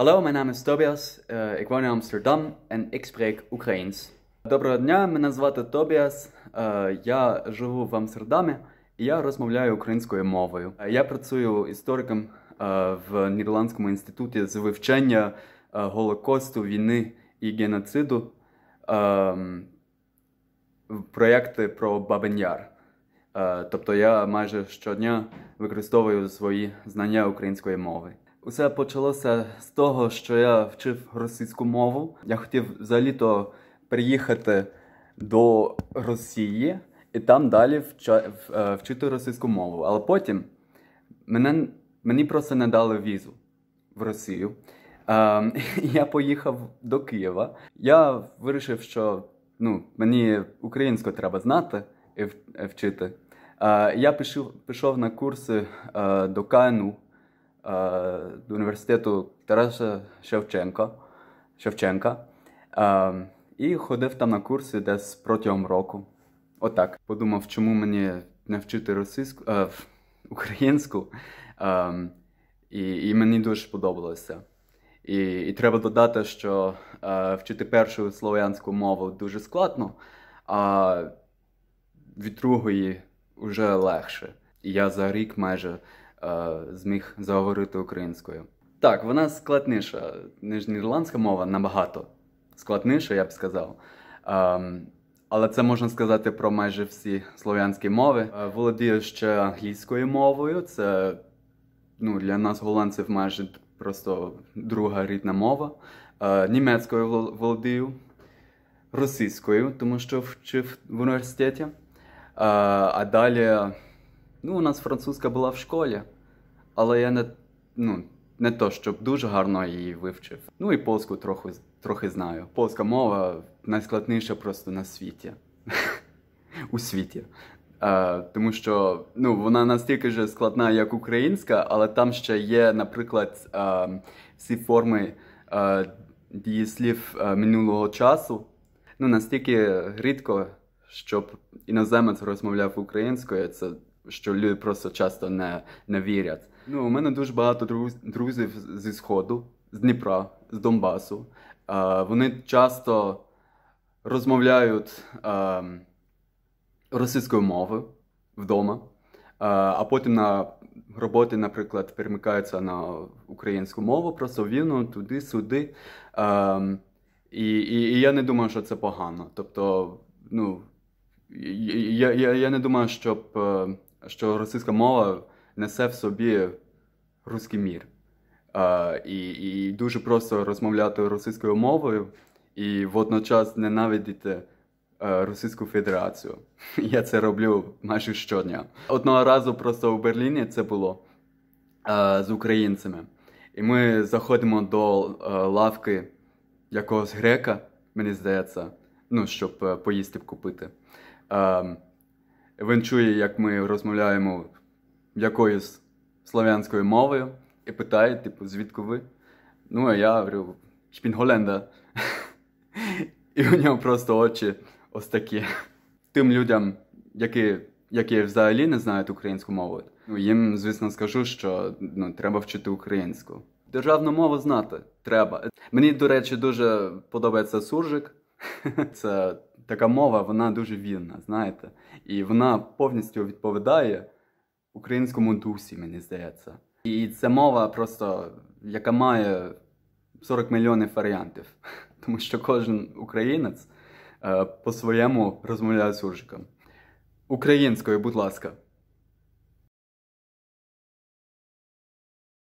Hallo, mijn naam is Tobias. Uh, ik woon in Amsterdam en ik spreek Oekraïens. Доброго дня, мене звати Тобіас. Uh, е, я живу в Амстердамі і я розмовляю українською мовою. Е, я працюю істориком uh, в Нідерландському інституті з вивчення голокосту, війни і геноциду. Проекти про Бабин Яр. Тобто я майже щодня використовую свої знання української мови. Усе почалося з того, що я вчив російську мову. Я хотів взагалі-то приїхати до Росії і там далі е, вчити російську мову. Але потім мене, мені просто не дали візу в Росію. Е, я поїхав до Києва. Я вирішив, що ну, мені українську треба знати і вчити. Е, я пішов пішов на курси е, до КНУ. Е, до університету Тараса Шевченка. Шевченка. І ходив там на курси десь протягом року. Отак. Подумав, чому мені не вчити російську е, українську. Е, і і мені дуже сподобалося. І і треба додати, що е, вчити першу слов'янську мову дуже складно, а від другої вже легше. І я за рік майже Е, зміг заговорити українською. Так, вона складніша, ніж нідерландська мова набагато складніша, я б сказав. Ем, але це можна сказати про майже всі слов'янські мови. Е, володію ще англійською мовою. Це ну, для нас, голландців, майже просто друга рідна мова. Е, німецькою володію, російською, тому що вчив в університеті. А далі Ну, у нас французька була в школі, але я не ну, не то, щоб дуже гарно її вивчив. Ну і польську трохи трохи знаю. Польська мова найскладніша просто на світі. У світі. Е, тому що ну, вона настільки ж складна, як українська, але там ще є, наприклад, е, всі форми е, дієслів е, минулого часу. Ну, настільки рідко, щоб іноземець розмовляв українською, це що люди просто часто не не вірять. Ну, У мене дуже багато друз, друзів зі Сходу, з Дніпра, з Донбасу. Е, вони часто розмовляють е, російською мовою вдома, е, а потім на роботи, наприклад, перемикаються на українську мову, просто вільно туди-сюди. Ем, і, і і, я не думаю, що це погано. Тобто, ну я я, я не думаю, щоб е, що російська мова несе в собі русський мір. Uh, і і дуже просто розмовляти російською мовою і водночас ненавидіти uh, Російську Федерацію. Я це роблю майже щодня. Одного разу просто у Берліні це було uh, з українцями. І ми заходимо до е, лавки якогось грека, мені здається, ну, щоб поїсти купити. Ем, він чує, як ми розмовляємо якоюсь слов'янською мовою, і питає, типу, звідки ви? Ну, а я говорю, Шпінголенда. І у нього просто очі ось такі. Тим людям, які які взагалі не знають українську мову, ну їм, звісно, скажу, що ну, треба вчити українську. Державну мову знати треба. Мені, до речі, дуже подобається суржик. Це така мова вона дуже вільна, знаєте, і вона повністю відповідає українському дусі, мені здається. І це мова просто, яка має 40 мільйонів варіантів, тому що кожен українець е, по-своєму розмовляє з уржиком. Українською, будь ласка.